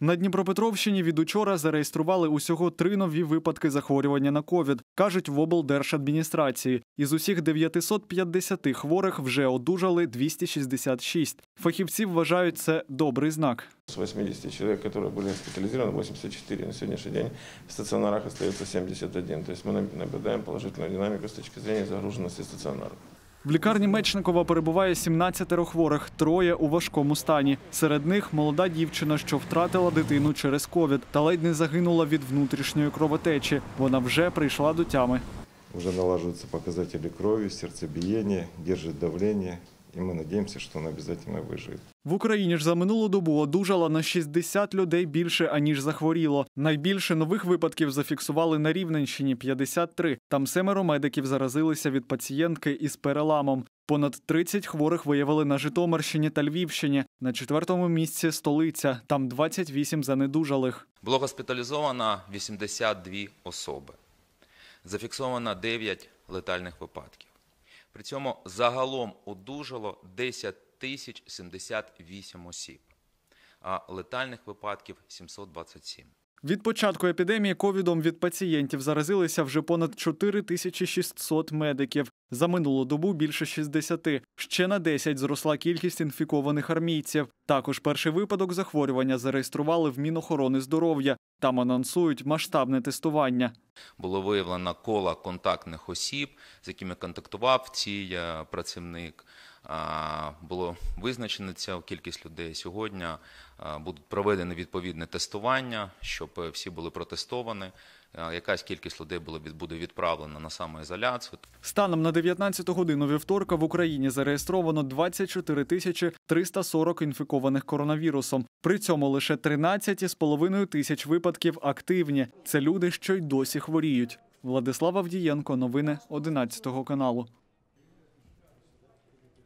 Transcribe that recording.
На Дніпропетровщині від учора зареєстрували усього три нові випадки захворювання на ковід, кажуть в облдержадміністрації. Із усіх 950 хворих вже одужали 266. Фахівці вважають це добрий знак. З 80 чоловік, які були госпіталізовані, 84 на сьогоднішній день в стаціонарах залишається 71. Тобто ми наблюдаємо положительну динаміку з точки зору загруженості стаціонару. В лікарні Мечникова перебуває 17 хворих, троє у важкому стані. Серед них молода дівчина, що втратила дитину через ковід, та ледь не загинула від внутрішньої кровотечі. Вона вже прийшла до тями. Вже налажуються показателі крові, серцебієння, держить давлення, і ми надеемся, що он обязательно выживет. В Україні ж за минулу добу одужало на 60 людей більше аніж захворіло. Найбільше нових випадків зафіксували на Рівненщині 53. Там семеро медиків заразилися від пацієнтки із переламом. Понад 30 хворих виявили на Житомирщині та Львівщині. На четвертому місці столиця. Там 28 занедужалих. Було госпіталізовано 82 особи. Зафіксовано 9 летальних випадків. При цьому загалом одужало 10 тисяч 78 осіб, а летальних випадків 727. Від початку епідемії ковідом від пацієнтів заразилися вже понад 4600 медиків. За минулу добу більше 60. Ще на 10 зросла кількість інфікованих армійців. Також перший випадок захворювання зареєстрували в Мінохорони здоров'я. Там анонсують масштабне тестування. Було виявлено кола контактних осіб, з якими контактував цей е, працівник. Було визначено ця кількість людей сьогодні. Будуть проведені відповідне тестування, щоб е, всі були протестовані. Е, якась кількість людей було буде відправлена на самоізоляцію. Станом на 19 годину вівторка в Україні зареєстровано 24 тисячі 340 інфікованих коронавірусом. При цьому лише 13,5 тисяч випадків активні. Це люди, що й досі хворіють. Владислав Авдієнко, новини 11 каналу.